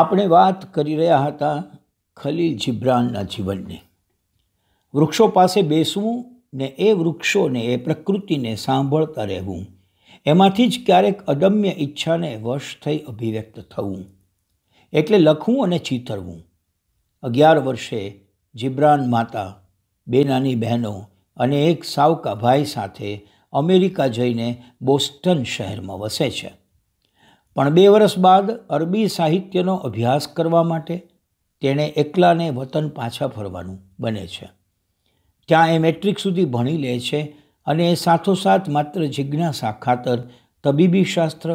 આપણે વાત કરી રહ્યા હતા ખલીલ જિબ્રાનના જીવનની વૃક્ષો પાસે બેસવું ને એ વૃક્ષોને એ પ્રકૃતિને સાંભળતા રહેવું એમાંથી જ ક્યારેક અદમ્ય ઈચ્છાને વશ થઈ અભિવ્યક્ત થવું એટલે લખવું અને ચીતરવું અગિયાર વર્ષે જિબ્રાન માતા બે નાની બહેનો અને એક સાવકા ભાઈ સાથે અમેરિકા જઈને બોસ્ટન શહેરમાં વસે છે પણ બે વર્ષ બાદ અરબી સાહિત્યનો અભ્યાસ કરવા માટે તેણે એકલાને વતન પાછા ફરવાનું બને છે ત્યાં એ મેટ્રિક સુધી ભણી લે છે અને એ સાથોસાથ માત્ર જિજ્ઞાસા ખાતર તબીબી શાસ્ત્ર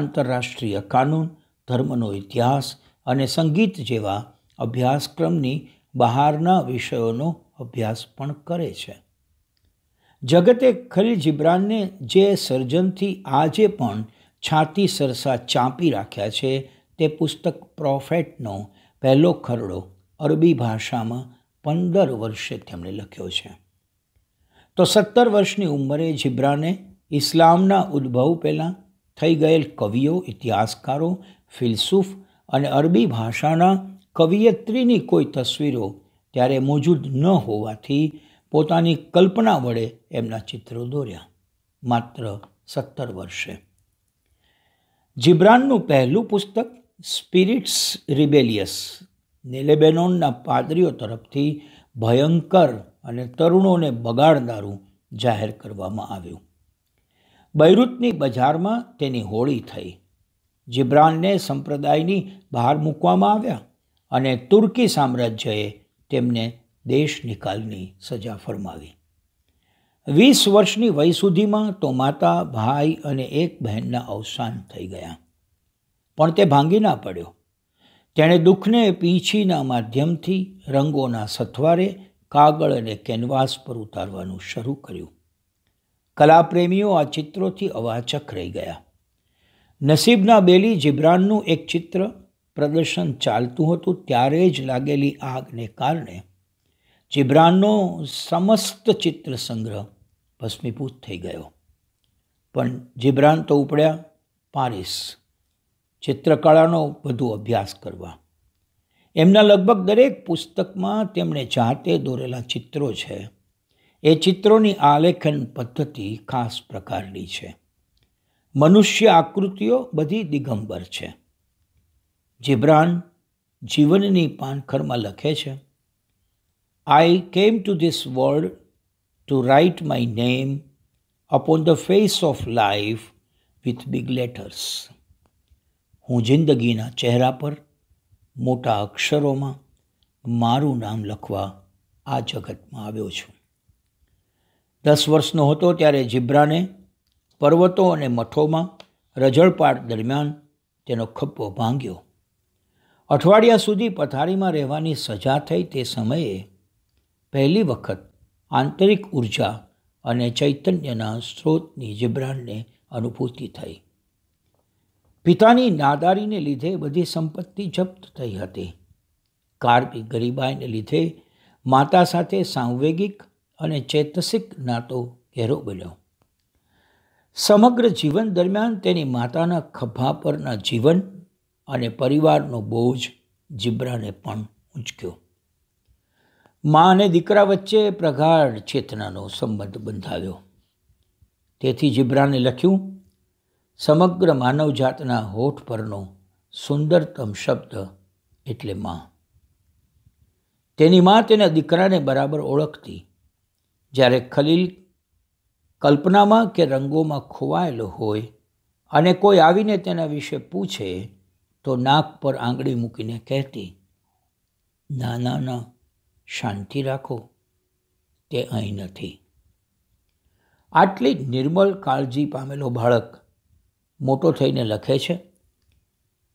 આંતરરાષ્ટ્રીય કાનૂન ધર્મનો ઇતિહાસ અને સંગીત જેવા અભ્યાસક્રમની બહારના વિષયોનો અભ્યાસ પણ કરે છે જગતે ખલીલ જિબ્રાનને જે સર્જનથી આજે પણ છાતી સરસા ચાંપી રાખ્યા છે તે પુસ્તક પ્રોફેટનો પહેલો ખરડો અરબી ભાષામાં પંદર વર્ષે તેમણે લખ્યો છે તો સત્તર વર્ષની ઉંમરે જિબ્રાને ઇસ્લામના ઉદ્ભવ પહેલાં થઈ ગયેલ કવિઓ ઇતિહાસકારો ફિલસૂફ અને અરબી ભાષાના કવિયત્રીની કોઈ તસવીરો ત્યારે મોજૂદ ન હોવાથી પોતાની કલ્પના વડે એમના ચિત્રો દોર્યા માત્ર સત્તર વર્ષે જિબ્રાનનું પહેલું પુસ્તક સ્પિરિટ્સ રિબેલિયસ નેલેબેનોનના પાદરીઓ તરફથી ભયંકર અને તરુણોને બગાડનારું જાહેર કરવામાં આવ્યું બૈરુતની બજારમાં તેની હોળી થઈ જિબ્રાનને સંપ્રદાયની બહાર મૂકવામાં આવ્યા અને તુર્કી સામ્રાજ્યએ તેમને દેશ નિકાલની સજા ફરમાવી વીસ વર્ષની વય સુધીમાં તો માતા ભાઈ અને એક બહેનના અવસાન થઈ ગયા પણ તે ભાંગી ના પડ્યો તેણે દુઃખને પીંછીના માધ્યમથી રંગોના સથવારે કાગળ અને કેનવાસ પર ઉતારવાનું શરૂ કર્યું કલાપ્રેમીઓ આ ચિત્રોથી અવાચક રહી ગયા નસીબના બેલી જિબ્રાનનું એક ચિત્ર પ્રદર્શન ચાલતું હતું ત્યારે જ લાગેલી આગને કારણે જિબ્રાનનો સમસ્ત ચિત્ર સંગ્રહ ભસ્મીભૂત થઈ ગયો પણ જીબ્રાન તો ઉપડ્યા પારિસ ચિત્રકળાનો વધુ અભ્યાસ કરવા એમના લગભગ દરેક પુસ્તકમાં તેમણે જાતે દોરેલા ચિત્રો છે એ ચિત્રોની આલેખન પદ્ધતિ ખાસ પ્રકારની છે મનુષ્ય આકૃતિઓ બધી દિગંબર છે જીબ્રાન જીવનની પાનખરમાં લખે છે I came to this world to write my name upon the face of life with big letters. હું જિંદગીના ચહેરા પર મોટા અક્ષરોમાં મારું નામ લખવા આ જગતમાં આવ્યો છું દસ વર્ષનો હતો ત્યારે જિબ્રાને પર્વતો અને મઠોમાં રજળપાટ દરમિયાન તેનો ખપ્પો ભાંગ્યો અઠવાડિયા સુધી પથારીમાં રહેવાની સજા થઈ તે સમયે પહેલી વખત આંતરિક ઉર્જા અને ચૈતન્યના સ્ત્રોતની જબ્રાનને અનુભૂતિ થઈ પિતાની નાદારીને લીધે બધી સંપત્તિ જપ્ત થઈ હતી કારબી ગરીબાઈને લીધે માતા સાથે સાંવેગિક અને ચેતસિક નાતો ઘેરો બન્યો સમગ્ર જીવન દરમિયાન તેની માતાના ખભા પરના જીવન અને પરિવારનો બોજ જીબ્રાને પણ ઊંચક્યો મા અને દીકરા વચ્ચે પ્રગાઢ ચેતનાનો સંબંધ બંધાવ્યો તેથી જિબ્રાને લખ્યું સમગ્ર માનવજાતના હોઠ પરનો સુંદરતમ શબ્દ એટલે મા તેની મા તેના દીકરાને બરાબર ઓળખતી જ્યારે ખલીલ કલ્પનામાં કે રંગોમાં ખોવાયેલો હોય અને કોઈ આવીને તેના વિશે પૂછે તો નાક પર આંગળી મૂકીને કહેતી ના ના ના શાંતિ રાખો તે અહીં નથી આટલી નિર્મળ કાળજી પામેલો બાળક મોટો થઈને લખે છે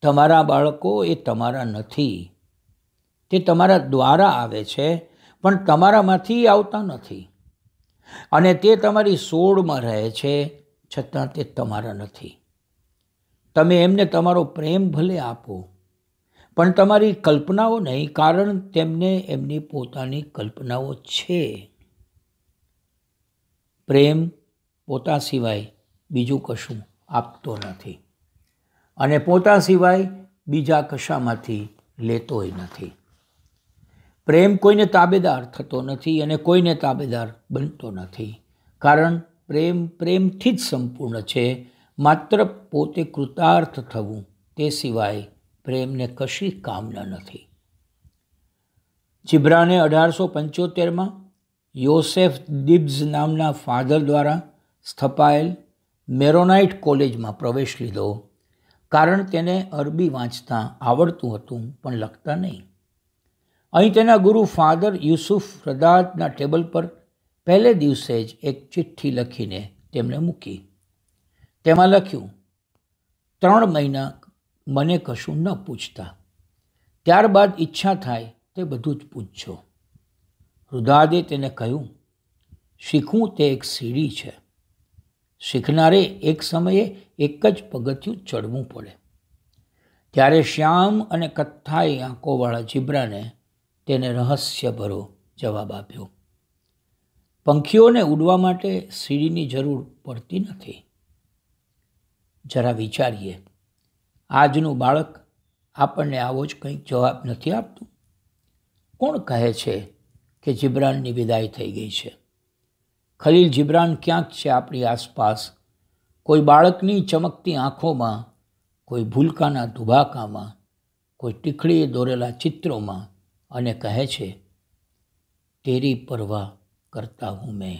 તમારા બાળકો એ તમારા નથી તે તમારા દ્વારા આવે છે પણ તમારામાંથી આવતા નથી અને તે તમારી સોળમાં રહે છે છતાં તે તમારા નથી તમે એમને તમારો પ્રેમ ભલે આપો પણ તમારી કલ્પનાઓ નહીં કારણ તેમને એમની પોતાની કલ્પનાઓ છે પ્રેમ પોતા સિવાય બીજું કશું આપતો નથી અને પોતા સિવાય બીજા કશામાંથી લેતોય નથી પ્રેમ કોઈને તાબેદાર થતો નથી અને કોઈને તાબેદાર બનતો નથી કારણ પ્રેમ પ્રેમથી જ સંપૂર્ણ છે માત્ર પોતે કૃતાર્થ થવું તે સિવાય પ્રેમને કશી કામના નથી જિબ્રાને અઢારસો પંચોતેરમાં યોસેફ દિબ્ઝ નામના ફાધર દ્વારા સ્થપાયેલ મેરોનાઇટ કોલેજમાં પ્રવેશ લીધો કારણ તેને અરબી વાંચતા આવડતું હતું પણ લખતા નહીં અહીં તેના ગુરુ ફાધર યુસુફ રદાતના ટેબલ પર પહેલે દિવસે જ એક ચિઠ્ઠી લખીને તેમણે મૂકી તેમાં લખ્યું ત્રણ મહિના મને કશું ન પૂછતા ત્યારબાદ ઈચ્છા થાય તે બધું જ પૂછજો રુદાદે તેને કહ્યું શીખવું તે એક સીડી છે શીખનારે એક સમયે એક જ પગથિયું ચડવું પડે ત્યારે શ્યામ અને કથ્થાઈ આંકોવાળા જીબ્રાને તેને રહસ્યભરો જવાબ આપ્યો પંખીઓને ઉડવા માટે સીડીની જરૂર પડતી નથી જરા વિચારીએ આજનું બાળક આપણને આવો જ કંઈક જવાબ નથી આપતું કોણ કહે છે કે જિબ્રાનની વિદાય થઈ ગઈ છે ખલીલ જિબ્રાન ક્યાંક છે આપણી આસપાસ કોઈ બાળકની ચમકતી આંખોમાં કોઈ ભૂલકાના દુભાકામાં કોઈ ટીખળીએ દોરેલા ચિત્રોમાં અને કહે છે તેરી પરવા કરતા હું મેં